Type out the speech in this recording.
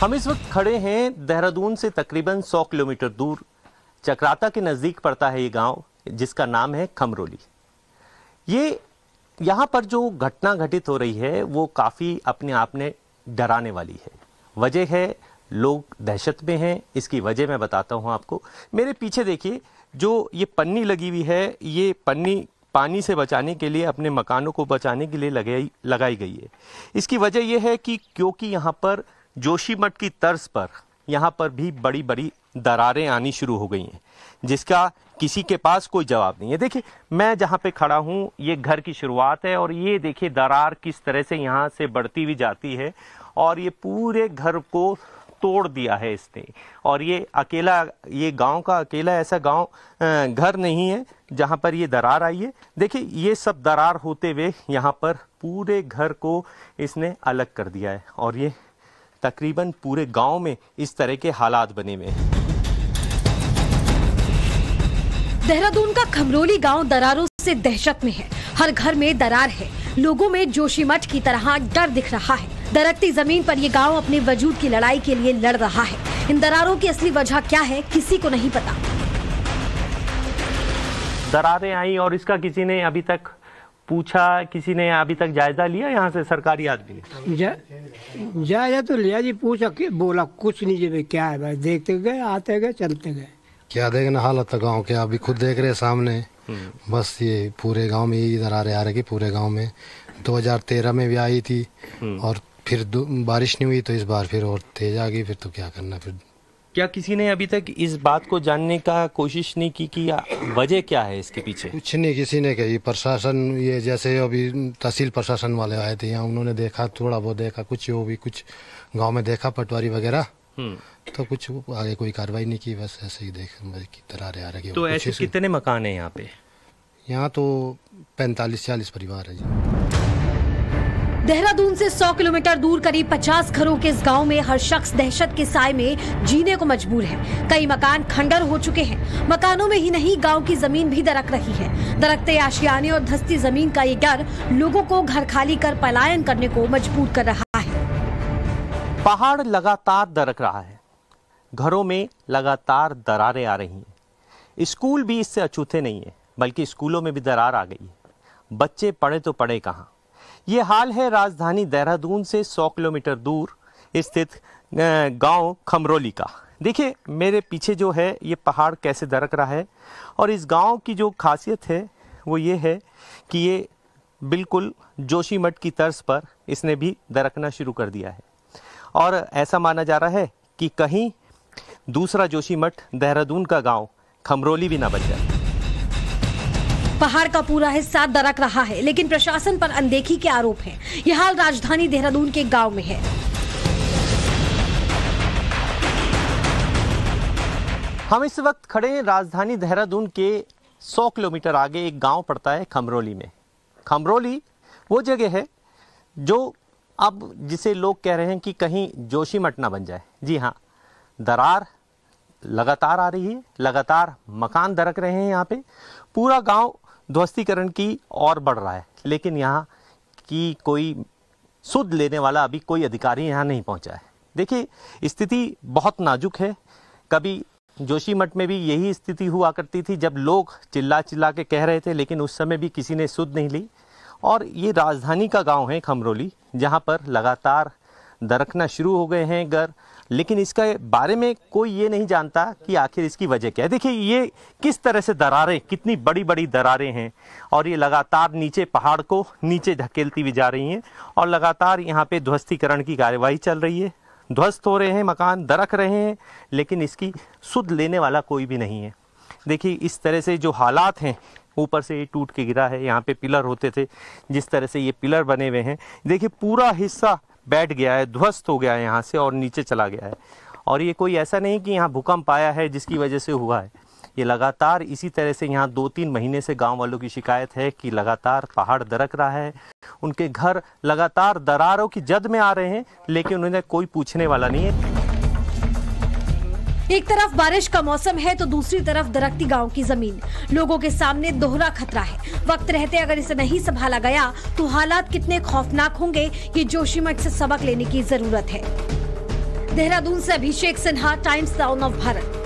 हम इस वक्त खड़े हैं देहरादून से तकरीबन 100 किलोमीटर दूर चक्राता के नज़दीक पड़ता है ये गांव जिसका नाम है खमरोली ये यहाँ पर जो घटना घटित हो रही है वो काफ़ी अपने आप में डराने वाली है वजह है लोग दहशत में हैं इसकी वजह मैं बताता हूँ आपको मेरे पीछे देखिए जो ये पन्नी लगी हुई है ये पन्नी पानी से बचाने के लिए अपने मकानों को बचाने के लिए लगाई लगाई गई है इसकी वजह यह है कि क्योंकि यहाँ पर जोशीमठ की तर्ज पर यहाँ पर भी बड़ी बड़ी दरारें आनी शुरू हो गई हैं जिसका किसी के पास कोई जवाब नहीं है देखिए मैं जहाँ पे खड़ा हूँ ये घर की शुरुआत है और ये देखिए दरार किस तरह से यहाँ से बढ़ती हुई जाती है और ये पूरे घर को तोड़ दिया है इसने और ये अकेला ये गांव का अकेला ऐसा गांव घर नहीं है जहां पर ये दरार आई है देखिए ये सब दरार होते हुए यहाँ पर पूरे घर को इसने अलग कर दिया है और ये तकरीबन पूरे गांव में इस तरह के हालात बने हुए हैं देहरादून का खमरोली गांव दरारों से दहशत में है हर घर में दरार है लोगों में जोशी मठ की तरह डर दिख रहा है दरकती जमीन पर ये गांव अपने वजूद की लड़ाई के लिए लड़ रहा है इन दरारों की असली वजह क्या है किसी को नहीं पता दरारें आई और इसका किसी ने अभी तक पूछा किसी ने अभी तक जायजा लिया यहाँ से सरकारी आदमी ने जायजा तो लिया जी पूछा कि बोला कुछ नहीं जी भाई क्या है भाई देखते गए आते गए चलते गए क्या देखना हालत था तो गाँव के अभी खुद देख रहे सामने हम्म। बस ये पूरे गांव में यही रहे आ रहे की पूरे गांव में 2013 में भी आई थी हम्म। और फिर बारिश नहीं हुई तो इस बार फिर और तेज आ गई फिर तो क्या करना फिर क्या किसी ने अभी तक इस बात को जानने का कोशिश नहीं की कि वजह क्या है इसके पीछे कुछ नहीं किसी ने कही प्रशासन ये जैसे अभी तहसील प्रशासन वाले आए थे यहाँ उन्होंने देखा थोड़ा बहुत देखा कुछ वो भी कुछ गांव में देखा पटवारी वगैरह हम्म। तो कुछ आगे कोई कार्रवाई नहीं की बस ऐसे ही देख तरह तो ऐसे कितने मकान है यहाँ पे यहाँ तो पैंतालीस चालीस परिवार है जी देहरादून से 100 किलोमीटर दूर करीब 50 घरों के इस गांव में हर शख्स दहशत के साय में जीने को मजबूर है कई मकान खंडर हो चुके हैं मकानों में ही नहीं गांव की जमीन भी दरक रही है दरकते आशियाने और धस्ती जमीन का ये डर लोगों को घर खाली कर पलायन करने को मजबूर कर रहा है पहाड़ लगातार दरक रहा है घरों में लगातार दरारें आ रही हैं स्कूल भी इससे अछूते नहीं है बल्कि स्कूलों में भी दरार आ गई है बच्चे पढ़े तो पढ़े कहाँ ये हाल है राजधानी देहरादून से 100 किलोमीटर दूर स्थित गांव खमरोली का देखिए मेरे पीछे जो है ये पहाड़ कैसे दरक रहा है और इस गांव की जो खासियत है वो ये है कि ये बिल्कुल जोशी मठ की तर्ज पर इसने भी दरकना शुरू कर दिया है और ऐसा माना जा रहा है कि कहीं दूसरा जोशी मठ देहरादून का गांव खमरोली भी ना बन जाए पहाड़ का पूरा हिस्सा दरक रहा है लेकिन प्रशासन पर अनदेखी के आरोप हैं यह हाल राजधानी देहरादून के गांव में है हम इस वक्त खड़े हैं राजधानी देहरादून के 100 किलोमीटर आगे एक गांव पड़ता है खमरोली में खमरोली वो जगह है जो अब जिसे लोग कह रहे हैं कि कहीं जोशी मठ ना बन जाए जी हाँ दरार लगातार आ रही है लगातार मकान दरक रहे हैं यहाँ पे पूरा गांव ध्वस्तीकरण की और बढ़ रहा है लेकिन यहाँ की कोई सुध लेने वाला अभी कोई अधिकारी यहाँ नहीं पहुँचा है देखिए स्थिति बहुत नाजुक है कभी जोशी मठ में भी यही स्थिति हुआ करती थी जब लोग चिल्ला चिल्ला के कह रहे थे लेकिन उस समय भी किसी ने सुध नहीं ली और ये राजधानी का गांव है खमरोली जहाँ पर लगातार दरकना शुरू हो गए हैं घर लेकिन इसके बारे में कोई ये नहीं जानता कि आखिर इसकी वजह क्या है देखिए ये किस तरह से दरारें कितनी बड़ी बड़ी दरारें हैं और ये लगातार नीचे पहाड़ को नीचे धकेलती हुई जा रही हैं और लगातार यहाँ पे ध्वस्तीकरण की कार्यवाही चल रही है ध्वस्त हो रहे हैं मकान दरक रहे हैं लेकिन इसकी सुध लेने वाला कोई भी नहीं है देखिए इस तरह से जो हालात हैं ऊपर से ये टूट के गिरा है यहाँ पे पिलर होते थे जिस तरह से ये पिलर बने हुए हैं देखिए पूरा हिस्सा बैठ गया है ध्वस्त हो गया है यहाँ से और नीचे चला गया है और ये कोई ऐसा नहीं कि यहाँ भूकंप आया है जिसकी वजह से हुआ है ये लगातार इसी तरह से यहाँ दो तीन महीने से गांव वालों की शिकायत है कि लगातार पहाड़ दरक रहा है उनके घर लगातार दरारों की जद में आ रहे हैं लेकिन उन्हें कोई पूछने वाला नहीं है एक तरफ बारिश का मौसम है तो दूसरी तरफ दरख्ती गांव की जमीन लोगों के सामने दोहरा खतरा है वक्त रहते अगर इसे नहीं संभाला गया तो हालात कितने खौफनाक होंगे ये जोशीमठ से सबक लेने की जरूरत है देहरादून से Abhishek Sinha Times Town of Bharat